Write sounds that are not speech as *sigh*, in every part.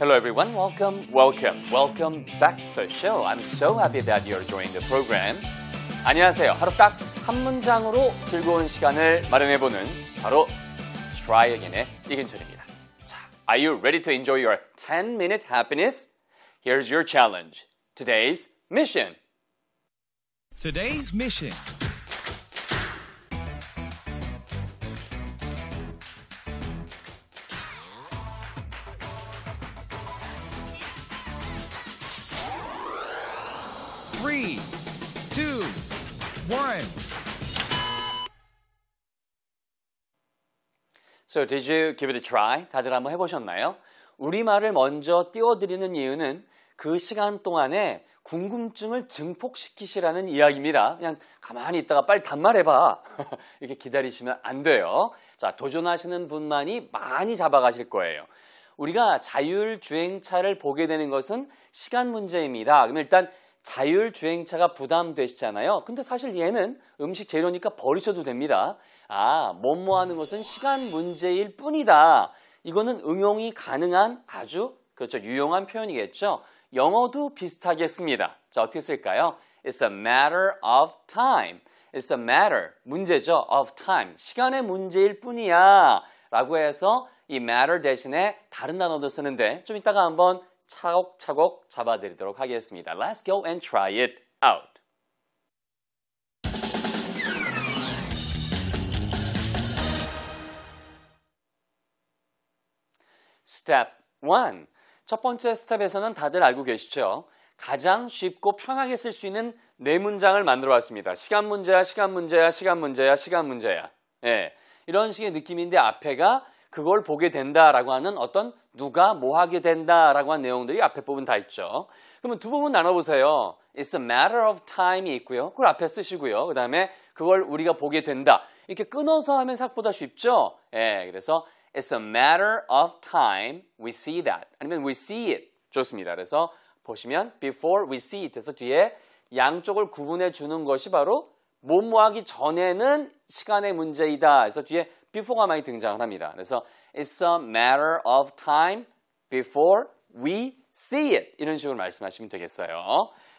Hello, everyone. Welcome, welcome, welcome back to the show. I'm so happy that you're joining the program. 안녕하세요. 하루 딱 한 문장으로 즐거운 시간을 마련해보는 바로 Try Again의 이근철입니다. 자, are you ready to enjoy your 10-minute happiness? Here's your challenge. Today's mission. Today's mission. 3, 2, 1. So, did you give it a try? 다들 한번 해보셨나요? 우리말을 먼저 띄워드리는 이유는 그 시간 동안에 궁금증을 증폭시키시라는 이야기입니다. 그냥 가만히 있다가 빨리 단말해봐. *laughs* 이렇게 기다리시면 안 돼요. 자, 도전하시는 분만이 많이 잡아가실 거예요. 우리가 자율주행차를 보게 되는 것은 시간 문제입니다. 그럼 일단 자율주행차가 부담되시잖아요. 근데 사실 얘는 음식 재료니까 버리셔도 됩니다. 아, 뭐뭐 하는 것은 시간 문제일 뿐이다. 이거는 응용이 가능한 아주 그렇죠. 유용한 표현이겠죠. 영어도 비슷하겠습니다 자, 어떻게 쓸까요? It's a matter of time. It's a matter. 문제죠. of time. 시간의 문제일 뿐이야. 라고 해서 이 matter 대신에 다른 단어도 쓰는데 좀 이따가 한번 차곡차곡 잡아드리도록 하겠습니다. Let's go and try it out. Step 1. 첫 번째 스텝에서는 다들 알고 계시죠? 가장 쉽고 편하게 쓸 수 있는 네 문장을 만들어 왔습니다. 시간 문제야, 시간 문제야, 시간 문제야, 시간 문제야. 예. 이런 식의 느낌인데 앞에가 그걸 보게 된다라고 하는 어떤 누가 뭐 하게 된다라고 하는 내용들이 앞에 부분 다 있죠. 그러면 두 부분 나눠보세요. It's a matter of time이 있고요. 그걸 앞에 쓰시고요. 그 다음에 그걸 우리가 보게 된다. 이렇게 끊어서 하면 삭보다 쉽죠? 예, 그래서 It's a matter of time we see that. 아니면 we see it. 좋습니다. 그래서 보시면 before we see it 해서 뒤에 양쪽을 구분해 주는 것이 바로 뭐뭐 하기 전에는 시간의 문제이다. 그래서 뒤에 before가 많이 등장 합니다. 그래서 it's a matter of time before we see it 이런 식으로 말씀하시면 되겠어요.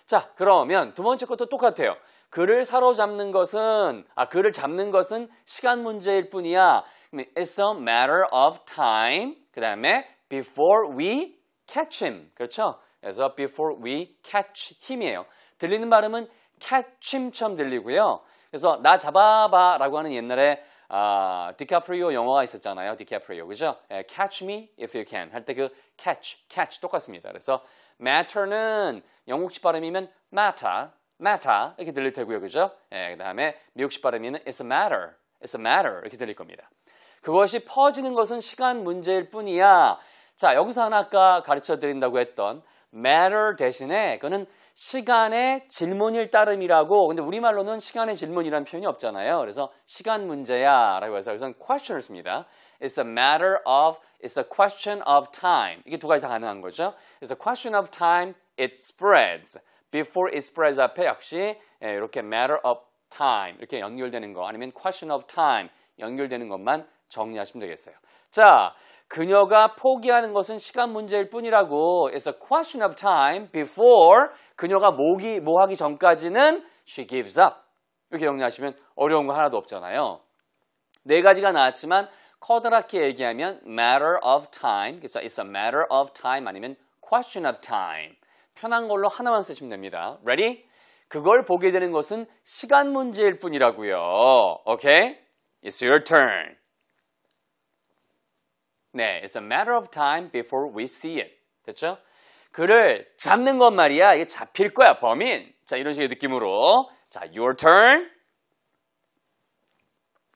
자, 그러면 두 번째 것도 똑같아요. 그를 사로잡는 것은 아 그를 잡는 것은 시간 문제일 뿐이야. It's a matter of time. 그다음에 before we catch him. 그렇죠? 그래서 before we catch him이에요. 들리는 발음은 catch him처럼 들리고요. 그래서 나 잡아봐라고 하는 옛날에 아, 디카프리오 영화가 있었잖아요. 디카프리오. 그죠? 에, 예, catch me if you can 할 때 그 catch, catch 똑같습니다. 그래서 matter는 영국식 발음이면 matter, matter 이렇게 들릴 테고요. 그죠? 예, 그 다음에 미국식 발음이면 it's a matter, it's a matter 이렇게 들릴 겁니다. 그것이 퍼지는 것은 시간 문제일 뿐이야. 자, 여기서 하나 아까 가르쳐 드린다고 했던 matter 대신에 그거는 시간의 질문일 따름이라고 근데 우리말로는 시간의 질문이라는 표현이 없잖아요. 그래서 시간 문제야 라고 해서 여기서는 question을 씁니다. It's a matter of, it's a question of time. 이게 두 가지 다 가능한 거죠. It's a question of time, it spreads. Before it spreads 앞에 역시 예, 이렇게 matter of time 이렇게 연결되는 거 아니면 question of time 연결되는 것만 정리하시면 되겠어요. 자, 그녀가 포기하는 것은 시간 문제일 뿐이라고 It's a question of time before 그녀가 모기, 모하기 전까지는 she gives up 이렇게 정리하시면 어려운 거 하나도 없잖아요. 네 가지가 나왔지만 커다랗게 얘기하면 matter of time 그래서 It's a matter of time 아니면 question of time 편한 걸로 하나만 쓰시면 됩니다. Ready? 그걸 보게 되는 것은 시간 문제일 뿐이라고요. Okay? It's your turn. 네, it's a matter of time before we see it. 됐죠? 그를 잡는 건 말이야. 이게 잡힐 거야, 범인. 자, 이런 식의 느낌으로. 자, your turn.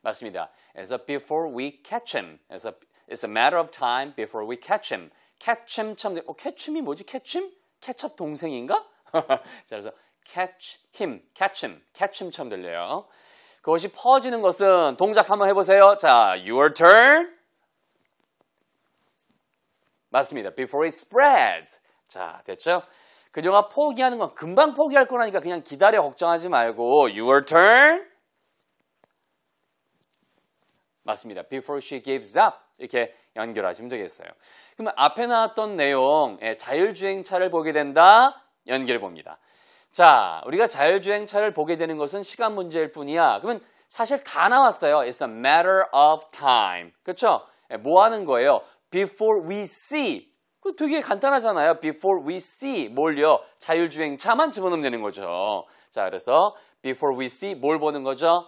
맞습니다. As a before we catch him. As a, it's a matter of time before we catch him. catch him 참, 어, catch him이 뭐지? catch him? catch up 동생인가? 자, 그래서 catch him, catch him, catch him 참 들려요. 그것이 퍼지는 것은 동작 한번 해보세요. 자, your turn. 맞습니다. Before it spreads. 자, 됐죠? 그녀가 포기하는 건 금방 포기할 거라니까 그냥 기다려 걱정하지 말고 your turn. 맞습니다. Before she gives up 이렇게 연결하시면 되겠어요. 그러면 앞에 나왔던 내용 예, 자율주행차를 보게 된다 연결해 봅니다. 자, 우리가 자율주행차를 보게 되는 것은 시간 문제일 뿐이야. 그러면 사실 다 나왔어요. It's a matter of time. 그렇죠? 뭐 하는 거예요? before we see. 그 되게 간단하잖아요. before we see 뭘요? 자율주행차만 집어넣으면 되는 거죠. 자, 그래서 before we see 뭘 보는 거죠?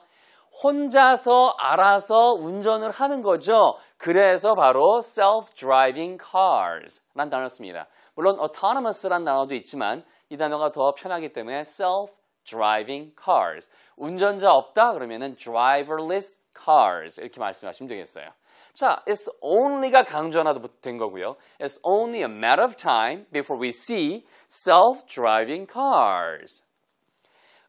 혼자서 알아서 운전을 하는 거죠. 그래서 바로 self-driving cars란 단어였습니다. 물론 autonomous란 단어도 있지만 이 단어가 더 편하기 때문에 self-driving cars. 운전자 없다 그러면은 driverless cars 이렇게 말씀하시면 되겠어요. 자, it's only가 강조 하나 도된 거고요. It's only a matter of time before we see self-driving cars.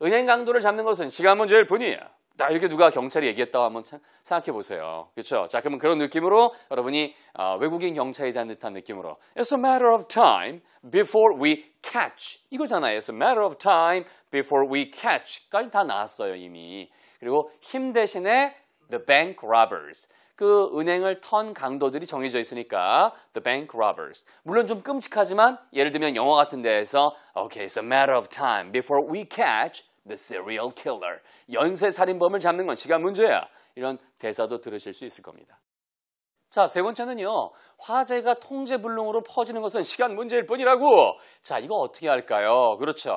은행 강도를 잡는 것은 시간 문제일 뿐이야. 딱 이렇게 누가 경찰이 얘기했다고 한번 생각해 보세요. 그렇죠? 자, 그러면 그런 느낌으로 여러분이 어, 외국인 경찰에 대한 듯한 느낌으로 It's a matter of time before we catch 이거잖아요. It's a matter of time before we catch까지 다 나왔어요 이미. 그리고 힘 대신에 the bank robbers. 그 은행을 턴 강도들이 정해져 있으니까 the bank robbers. 물론 좀 끔찍하지만 예를 들면 영화 같은 데에서 okay, it's a matter of time before we catch the serial killer. 연쇄 살인범을 잡는 건 시간 문제야. 이런 대사도 들으실 수 있을 겁니다. 자, 세 번째는요. 화재가 통제불능으로 퍼지는 것은 시간 문제일 뿐이라고. 자, 이거 어떻게 할까요? 그렇죠.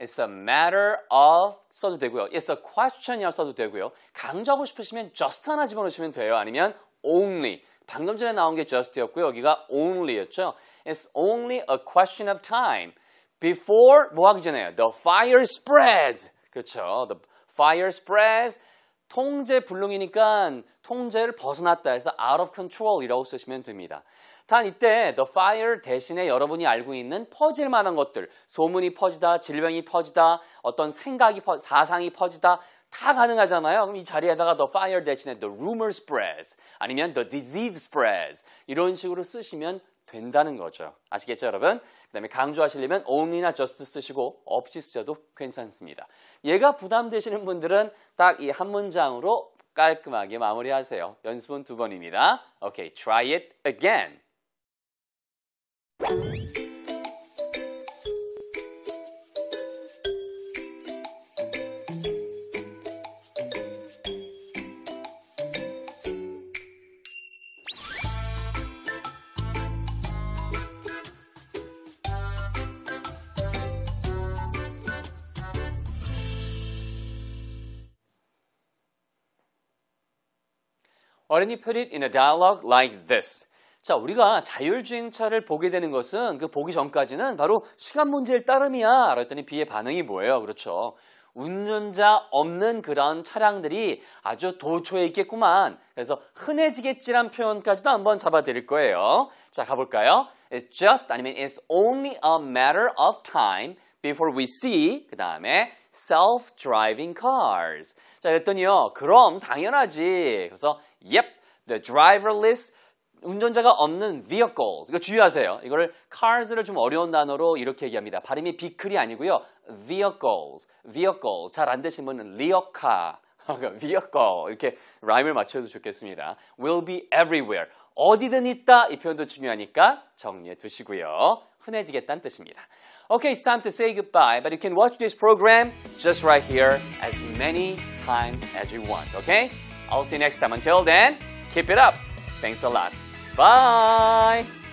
It's a matter of 써도 되고요. It's a question이라 써도 되고요. 강조하고 싶으시면 just 하나 집어넣으시면 돼요. 아니면 only. 방금 전에 나온 게 just였고요. 여기가 only였죠. It's only a question of time. Before 뭐 하기 전에요. The fire spreads. 그렇죠. The fire spreads. 통제 불능이니까 통제를 벗어났다 해서 out of control이라고 쓰시면 됩니다. 단 이때 the fire 대신에 여러분이 알고 있는 퍼질 만한 것들, 소문이 퍼지다, 질병이 퍼지다, 어떤 생각이 퍼, 사상이 퍼지다 다 가능하잖아요. 그럼 이 자리에다가 the fire 대신에 the rumor spreads 아니면 the disease spreads 이런 식으로 쓰시면 된다는 거죠. 아시겠죠, 여러분? 그 다음에 강조하시려면 only나 just 쓰시고 없이 쓰셔도 괜찮습니다. 얘가 부담되시는 분들은 딱 이 한 문장으로 깔끔하게 마무리하세요. 연습은 두 번입니다. 오케이, okay, try it again. 어린이 put it in a dialogue like this. 자, 우리가 자율주행차를 보게 되는 것은 그 보기 전까지는 바로 시간 문제일 따름이야. 라고 했더니 B의 반응이 뭐예요? 그렇죠. 운전자 없는 그런 차량들이 아주 도초에 있겠구만. 그래서 흔해지겠지란 표현까지도 한번 잡아드릴 거예요. 자, 가볼까요? It's just 아니면 it's only a matter of time before we see 그 다음에 self-driving cars. 자, 그랬더니요. 그럼 당연하지. 그래서 yep, the driverless 운전자가 없는 vehicle. 이거 주의하세요. 이거를 cars를 좀 어려운 단어로 이렇게 얘기합니다. 발음이 비클이 아니고요. vehicles, vehicle. 잘 안 되신 분은 리어카, *laughs* 그러니까 vehicle 이렇게 라임을 맞춰도 좋겠습니다. will be everywhere. 어디든 있다 이 표현도 중요하니까 정리해 두시고요. 흔해지겠다는 뜻입니다. Okay, it's time to say goodbye, but you can watch this program just right here as many times as you want, okay? I'll see you next time. Until then, keep it up. Thanks a lot. Bye.